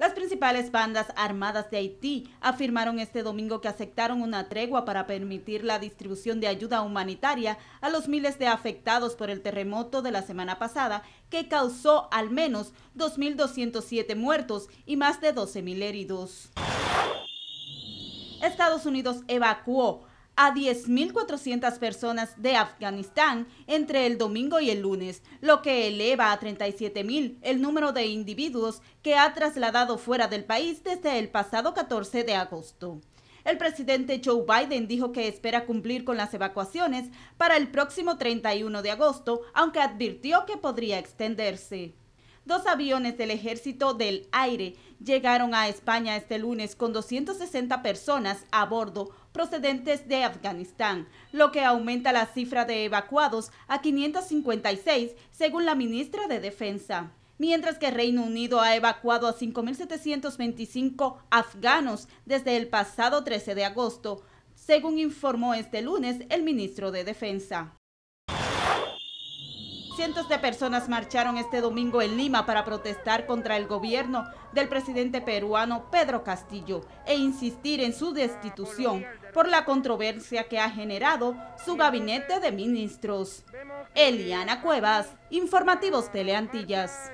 Las principales bandas armadas de Haití afirmaron este domingo que aceptaron una tregua para permitir la distribución de ayuda humanitaria a los miles de afectados por el terremoto de la semana pasada, que causó al menos 2.207 muertos y más de 12.000 heridos. Estados Unidos evacuó a 10.400 personas de Afganistán entre el domingo y el lunes, lo que eleva a 37.000 el número de individuos que ha trasladado fuera del país desde el pasado 14 de agosto. El presidente Joe Biden dijo que espera cumplir con las evacuaciones para el próximo 31 de agosto, aunque advirtió que podría extenderse. Dos aviones del Ejército del Aire llegaron a España este lunes con 260 personas a bordo procedentes de Afganistán, lo que aumenta la cifra de evacuados a 556, según la ministra de Defensa mientras que Reino Unido ha evacuado a 5.725 afganos desde el pasado 13 de agosto, según informó este lunes el ministro de Defensa. Cientos de personas marcharon este domingo en Lima para protestar contra el gobierno del presidente peruano Pedro Castillo e insistir en su destitución por la controversia que ha generado su gabinete de ministros. Eliana Cuevas, Informativos Teleantillas.